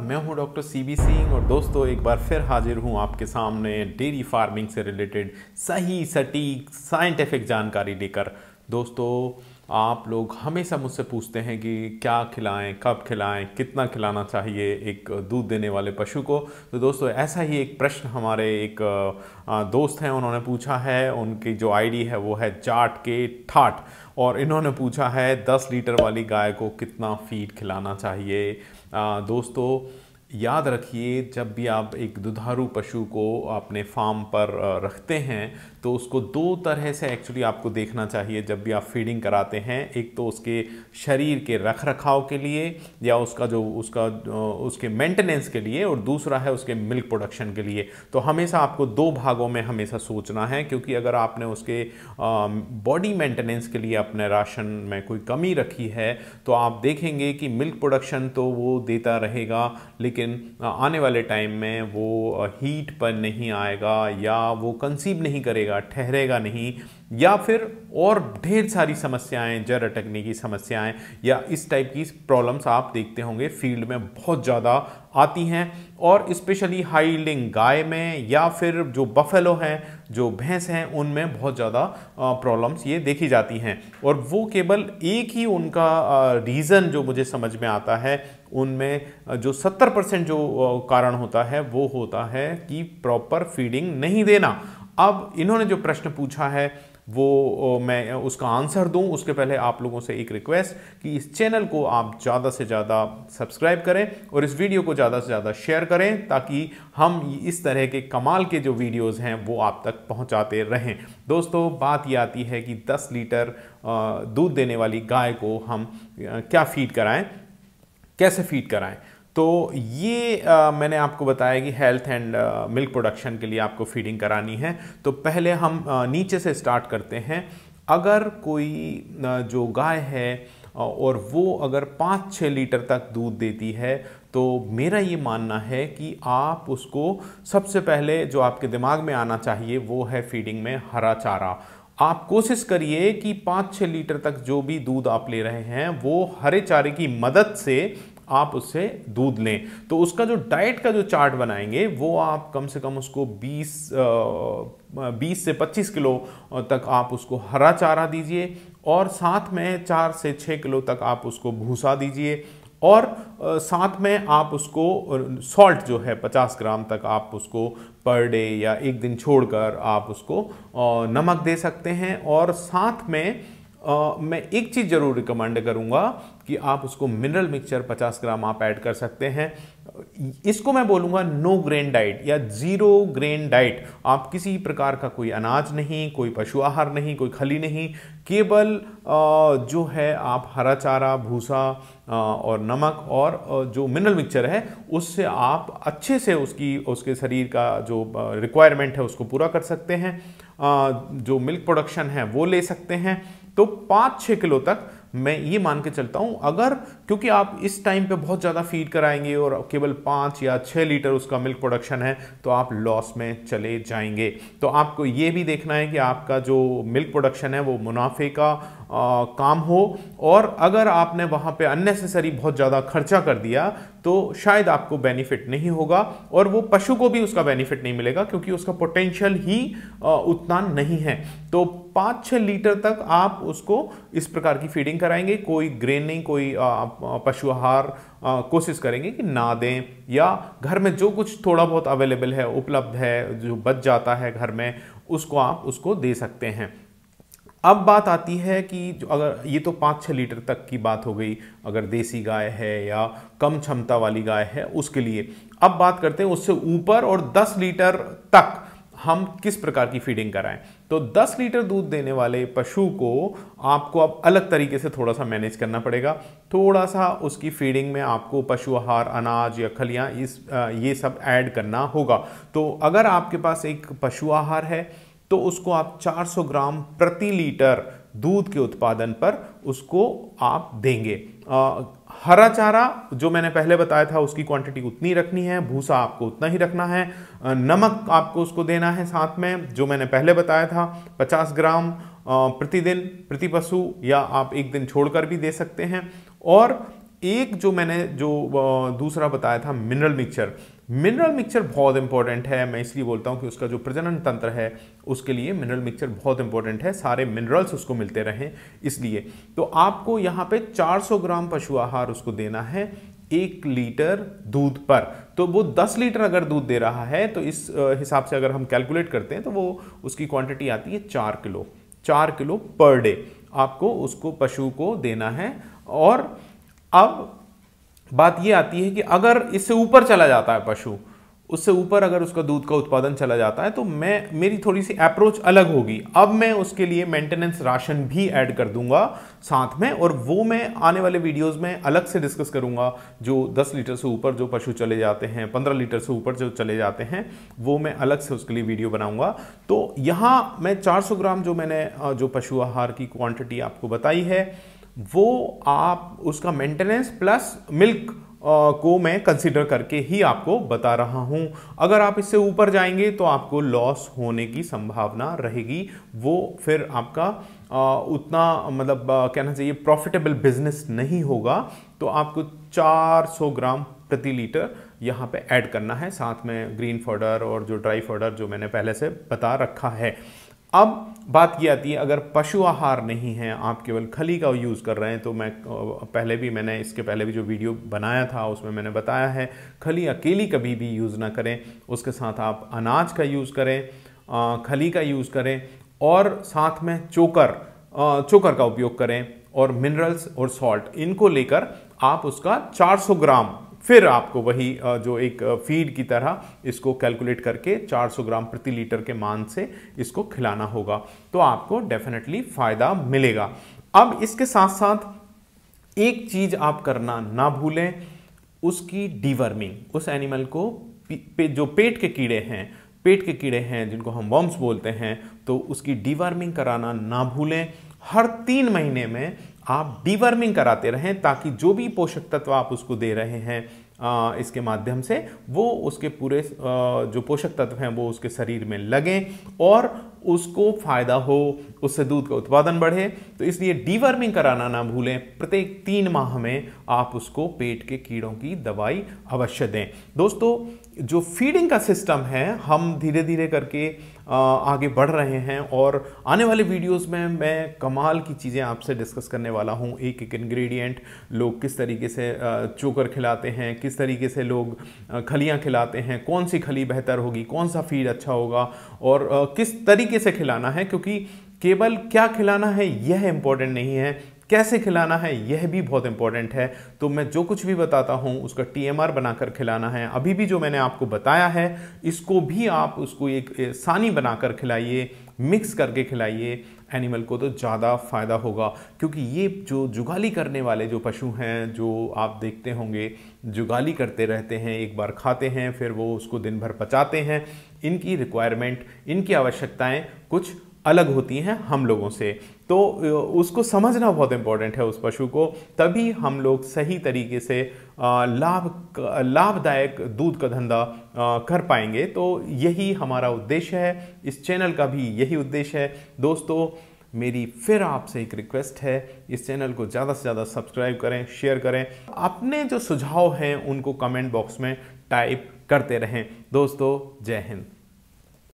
मैं हूं doctor CB Singh और दोस्तों एक बार फिर हाजिर हूं आपके सामने डेयरी फार्मिंग से रिलेटेड सही सटीक साइंटिफिक जानकारी लेकर दोस्तों आप लोग हमेशा मुझसे पूछते हैं कि क्या खिलाएं कब खिलाएं कितना खिलाना चाहिए एक दूध देने वाले पशु को तो दोस्तों ऐसा ही एक प्रश्न हमारे एक दोस्त हैं उन्होंने पूछा है उनकी जो आईडी है वो है जाट के ठाट और इन्होंने पूछा है दस लीटर वाली गाय को कितना फीड खिलाना चाहिए दोस्तों याद रखिए जब भी आप एक दुधारू पशु को अपने फार्म पर रखते हैं तो उसको दो तरह से एक्चुअली आपको देखना चाहिए जब भी आप फीडिंग कराते हैं एक तो उसके शरीर के रख रखाव के लिए या उसका जो उसका उसके मेंटेनेंस के लिए और दूसरा है उसके मिल्क प्रोडक्शन के लिए तो हमेशा आपको दो भागों में हमेशा सोचना है क्योंकि अगर आपने उसके बॉडी मेंटेनेंस के लिए अपने राशन में कोई कमी रखी है तो आप देखेंगे कि मिल्क प्रोडक्शन तो वो देता रहेगा लेकिन लेकिन आने वाले टाइम में वो हीट पर नहीं आएगा या वो कंसीव नहीं करेगा ठहरेगा नहीं या फिर और ढेर सारी समस्याएं जर अटकने की समस्याएं या इस टाइप की प्रॉब्लम्स आप देखते होंगे फील्ड में बहुत ज़्यादा आती हैं और स्पेशली हाई लिंग गाय में या फिर जो बफेलो हैं जो भैंस हैं उनमें बहुत ज़्यादा प्रॉब्लम्स ये देखी जाती हैं और वो केवल एक ही उनका रीज़न जो मुझे समझ में आता है उनमें जो 70 परसेंट जो कारण होता है वो होता है कि प्रॉपर फीडिंग नहीं देना अब इन्होंने जो प्रश्न पूछा है वो मैं उसका आंसर दूं उसके पहले आप लोगों से एक रिक्वेस्ट कि इस चैनल को आप ज़्यादा से ज़्यादा सब्सक्राइब करें और इस वीडियो को ज़्यादा से ज़्यादा शेयर करें ताकि हम इस तरह के कमाल के जो वीडियोस हैं वो आप तक पहुंचाते रहें दोस्तों बात ये आती है कि 10 लीटर दूध देने वाली गाय को हम क्या फीड कराएं कैसे फीड कराएं तो ये आ, मैंने आपको बताया कि हेल्थ एंड मिल्क प्रोडक्शन के लिए आपको फीडिंग करानी है तो पहले हम आ, नीचे से स्टार्ट करते हैं अगर कोई आ, जो गाय है और वो अगर पाँच छः लीटर तक दूध देती है तो मेरा ये मानना है कि आप उसको सबसे पहले जो आपके दिमाग में आना चाहिए वो है फीडिंग में हरा चारा आप कोशिश करिए कि पाँच छः लीटर तक जो भी दूध आप ले रहे हैं वो हरे चारे की मदद से आप उससे दूध लें तो उसका जो डाइट का जो चार्ट बनाएंगे वो आप कम से कम उसको 20 20 से 25 किलो तक आप उसको हरा चारा दीजिए और साथ में चार से छः किलो तक आप उसको भूसा दीजिए और साथ में आप उसको सॉल्ट जो है 50 ग्राम तक आप उसको पर डे या एक दिन छोड़कर आप उसको नमक दे सकते हैं और साथ में मैं एक चीज़ ज़रूर रिकमेंड करूँगा कि आप उसको मिनरल मिक्सचर 50 ग्राम आप ऐड कर सकते हैं इसको मैं बोलूँगा नो ग्रेन डाइट या ज़ीरो ग्रेन डाइट आप किसी प्रकार का कोई अनाज नहीं कोई पशु आहार नहीं कोई खली नहीं केवल जो है आप हरा चारा भूसा और नमक और जो मिनरल मिक्सचर है उससे आप अच्छे से उसकी उसके शरीर का जो रिक्वायरमेंट है उसको पूरा कर सकते हैं जो मिल्क प्रोडक्शन है वो ले सकते हैं तो पाँच छः किलो तक मैं ये मान के चलता हूँ अगर क्योंकि आप इस टाइम पे बहुत ज़्यादा फीड कराएंगे और केवल पाँच या छः लीटर उसका मिल्क प्रोडक्शन है तो आप लॉस में चले जाएंगे तो आपको ये भी देखना है कि आपका जो मिल्क प्रोडक्शन है वो मुनाफे का आ, काम हो और अगर आपने वहाँ पे अननेसेसरी बहुत ज़्यादा खर्चा कर दिया तो शायद आपको बेनिफिट नहीं होगा और वो पशु को भी उसका बेनिफिट नहीं मिलेगा क्योंकि उसका पोटेंशियल ही आ, उतना नहीं है तो पाँच छः लीटर तक आप उसको इस प्रकार की फीडिंग कराएंगे कोई ग्रेन नहीं कोई पशु आहार कोशिश करेंगे कि ना दें या घर में जो कुछ थोड़ा बहुत अवेलेबल है उपलब्ध है जो बच जाता है घर में उसको आप उसको दे सकते हैं अब बात आती है कि जो अगर ये तो पाँच छः लीटर तक की बात हो गई अगर देसी गाय है या कम क्षमता वाली गाय है उसके लिए अब बात करते हैं उससे ऊपर और दस लीटर तक हम किस प्रकार की फीडिंग कराएं तो 10 लीटर दूध देने वाले पशु को आपको अब अलग तरीके से थोड़ा सा मैनेज करना पड़ेगा थोड़ा सा उसकी फीडिंग में आपको पशु आहार अनाज या खलियाँ इस ये सब ऐड करना होगा तो अगर आपके पास एक पशु आहार है तो उसको आप 400 ग्राम प्रति लीटर दूध के उत्पादन पर उसको आप देंगे आ, हरा चारा जो मैंने पहले बताया था उसकी क्वांटिटी उतनी रखनी है भूसा आपको उतना ही रखना है नमक आपको उसको देना है साथ में जो मैंने पहले बताया था 50 ग्राम प्रतिदिन प्रति पशु या आप एक दिन छोड़कर भी दे सकते हैं और एक जो मैंने जो दूसरा बताया था मिनरल मिक्सचर मिनरल मिक्सचर बहुत इंपॉर्टेंट है मैं इसलिए बोलता हूँ कि उसका जो प्रजनन तंत्र है उसके लिए मिनरल मिक्सचर बहुत इंपॉर्टेंट है सारे मिनरल्स उसको मिलते रहें इसलिए तो आपको यहाँ पे 400 ग्राम पशु आहार उसको देना है एक लीटर दूध पर तो वो 10 लीटर अगर दूध दे रहा है तो इस हिसाब से अगर हम कैलकुलेट करते हैं तो वो उसकी क्वांटिटी आती है चार किलो चार किलो पर डे आपको उसको पशु को देना है और अब बात ये आती है कि अगर इससे ऊपर चला जाता है पशु उससे ऊपर अगर उसका दूध का उत्पादन चला जाता है तो मैं मेरी थोड़ी सी अप्रोच अलग होगी अब मैं उसके लिए मेंटेनेंस राशन भी ऐड कर दूंगा साथ में और वो मैं आने वाले वीडियोस में अलग से डिस्कस करूंगा जो 10 लीटर से ऊपर जो पशु चले जाते हैं 15 लीटर से ऊपर जो चले जाते हैं वो मैं अलग से उसके लिए वीडियो बनाऊंगा तो यहाँ मैं चार ग्राम जो मैंने जो पशु आहार की क्वान्टिटी आपको बताई है वो आप उसका मेंटेनेंस प्लस मिल्क को मैं कंसिडर करके ही आपको बता रहा हूँ अगर आप इससे ऊपर जाएंगे तो आपको लॉस होने की संभावना रहेगी वो फिर आपका उतना मतलब कहना चाहिए प्रॉफिटेबल बिजनेस नहीं होगा तो आपको 400 ग्राम प्रति लीटर यहाँ पे ऐड करना है साथ में ग्रीन फोडर और जो ड्राई फोडर जो मैंने पहले से बता रखा है अब बात की आती है अगर पशु आहार नहीं है आप केवल खली का यूज़ कर रहे हैं तो मैं पहले भी मैंने इसके पहले भी जो वीडियो बनाया था उसमें मैंने बताया है खली अकेली कभी भी यूज़ ना करें उसके साथ आप अनाज का यूज़ करें खली का यूज़ करें और साथ में चोकर चोकर का उपयोग करें और मिनरल्स और सॉल्ट इनको लेकर आप उसका 400 ग्राम फिर आपको वही जो एक फीड की तरह इसको कैलकुलेट करके 400 ग्राम प्रति लीटर के मान से इसको खिलाना होगा तो आपको डेफिनेटली फ़ायदा मिलेगा अब इसके साथ साथ एक चीज़ आप करना ना भूलें उसकी डिवर्मिंग उस एनिमल को पे, जो पेट के कीड़े हैं पेट के कीड़े हैं जिनको हम वॉम्स बोलते हैं तो उसकी डिवर्मिंग कराना ना भूलें हर तीन महीने में आप डीवर्मिंग कराते रहें ताकि जो भी पोषक तत्व आप उसको दे रहे हैं इसके माध्यम से वो उसके पूरे जो पोषक तत्व हैं वो उसके शरीर में लगें और उसको फायदा हो उससे दूध का उत्पादन बढ़े तो इसलिए डीवर्मिंग कराना ना भूलें प्रत्येक तीन माह में आप उसको पेट के कीड़ों की दवाई अवश्य दें दोस्तों जो फीडिंग का सिस्टम है हम धीरे धीरे करके आगे बढ़ रहे हैं और आने वाले वीडियोस में मैं कमाल की चीज़ें आपसे डिस्कस करने वाला हूँ एक एक इंग्रेडिएंट लोग किस तरीके से चोकर खिलाते हैं किस तरीके से लोग खलियाँ खिलाते हैं कौन सी खली बेहतर होगी कौन सा फीड अच्छा होगा और किस तरीके तरीके से खिलाना है क्योंकि केवल क्या खिलाना है यह इंपॉर्टेंट नहीं है कैसे खिलाना है यह भी बहुत इंपॉर्टेंट है तो मैं जो कुछ भी बताता हूं उसका टीएमआर बनाकर खिलाना है अभी भी जो मैंने आपको बताया है इसको भी आप उसको एक सानी बनाकर खिलाइए मिक्स करके खिलाइए एनिमल को तो ज़्यादा फ़ायदा होगा क्योंकि ये जो जुगाली करने वाले जो पशु हैं जो आप देखते होंगे जुगाली करते रहते हैं एक बार खाते हैं फिर वो उसको दिन भर पचाते हैं इनकी रिक्वायरमेंट इनकी आवश्यकताएं कुछ अलग होती हैं हम लोगों से तो उसको समझना बहुत इम्पॉर्टेंट है उस पशु को तभी हम लोग सही तरीके से लाभ लाभदायक दूध का धंधा कर पाएंगे तो यही हमारा उद्देश्य है इस चैनल का भी यही उद्देश्य है दोस्तों मेरी फिर आपसे एक रिक्वेस्ट है इस चैनल को ज़्यादा से ज़्यादा सब्सक्राइब करें शेयर करें अपने जो सुझाव हैं उनको कमेंट बॉक्स में टाइप करते रहें दोस्तों जय हिंद